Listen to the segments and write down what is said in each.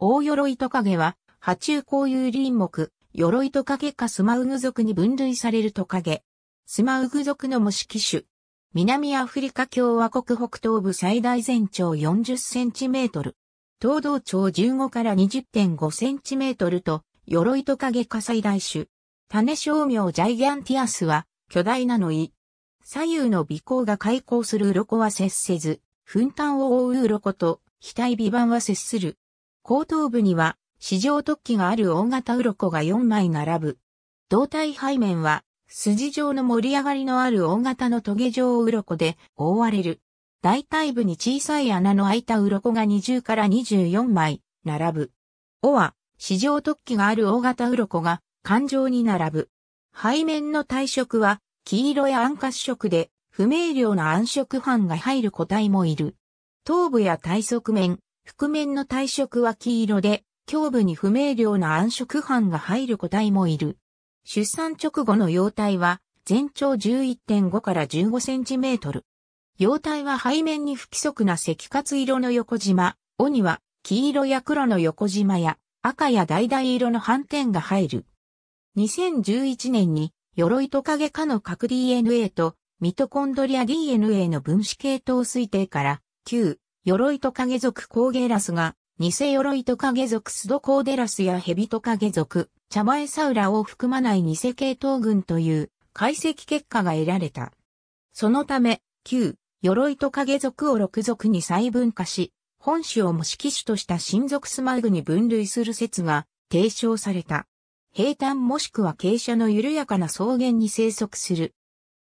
大鎧トカゲは、波中交友林木、鎧トカゲかスマウグ族に分類されるトカゲ。スマウグ族の模式種。南アフリカ共和国北東部最大全長40センチメートル。東道長15から20.5センチメートルと、鎧トカゲか最大種。種商名ジャイギャンティアスは、巨大なのい。左右の尾行が開口する鱗は接せず、噴炭を覆う鱗と、額尾板は接する。後頭部には、市場突起がある大型鱗が4枚並ぶ。胴体背面は、筋状の盛り上がりのある大型の棘状鱗で覆われる。大体部に小さい穴の開いた鱗が20から24枚並ぶ。尾は、市場突起がある大型鱗が環状に並ぶ。背面の体色は、黄色や暗褐色で、不明瞭な暗色斑が入る個体もいる。頭部や体側面、覆面の体色は黄色で、胸部に不明瞭な暗色斑が入る個体もいる。出産直後の幼体は全長11.5から15センチメートル。幼体は背面に不規則な赤活色の横縞、尾には黄色や黒の横縞や赤や橙色の斑点が入る。2011年に鎧トカゲ科の核 DNA とミトコンドリア DNA の分子系統推定から旧鎧トカゲ族コーゲラスが、偽鎧トカゲ族スドコーデラスやヘビトカゲ族、チャエサウラを含まない偽系統群という解析結果が得られた。そのため、旧、鎧トカゲ族を6族に細分化し、本種を模式種とした新属スマイグに分類する説が提唱された。平坦もしくは傾斜の緩やかな草原に生息する。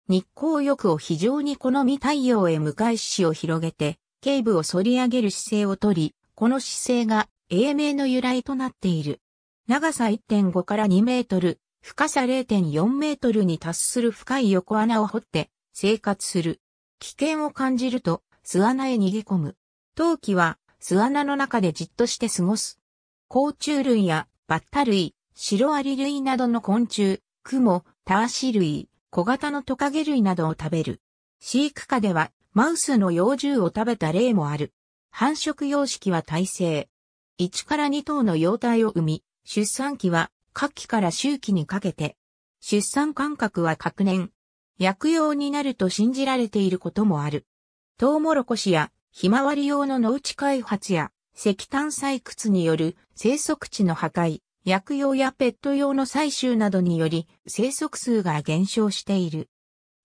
日光浴を非常に好み太陽へ向かい死を広げて、頸部を反り上げる姿勢をとり、この姿勢が英名の由来となっている。長さ1.5から2メートル、深さ0.4メートルに達する深い横穴を掘って生活する。危険を感じると巣穴へ逃げ込む。陶器は巣穴の中でじっとして過ごす。甲虫類やバッタ類、シロアリ類などの昆虫、クモ、タアシ類、小型のトカゲ類などを食べる。飼育下ではマウスの幼獣を食べた例もある。繁殖様式は耐性。1から2頭の幼体を生み、出産期は、夏季から秋季にかけて、出産間隔は各年、薬用になると信じられていることもある。トウモロコシや、ひまわり用の農地開発や、石炭採掘による生息地の破壊、薬用やペット用の採集などにより生息数が減少している。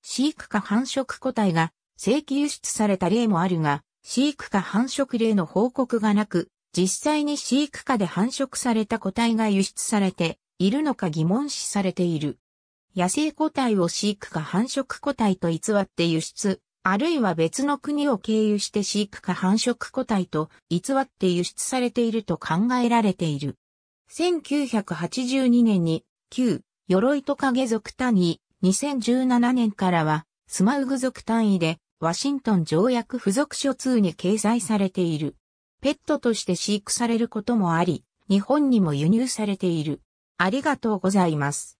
飼育か繁殖個体が正規輸出された例もあるが、飼育下繁殖例の報告がなく、実際に飼育下で繁殖された個体が輸出されているのか疑問視されている。野生個体を飼育下繁殖個体と偽って輸出、あるいは別の国を経由して飼育下繁殖個体と偽って輸出されていると考えられている。1982年に旧鎧と影属族単位、2017年からはスマウグ族単位でワシントン条約付属書2に掲載されている。ペットとして飼育されることもあり、日本にも輸入されている。ありがとうございます。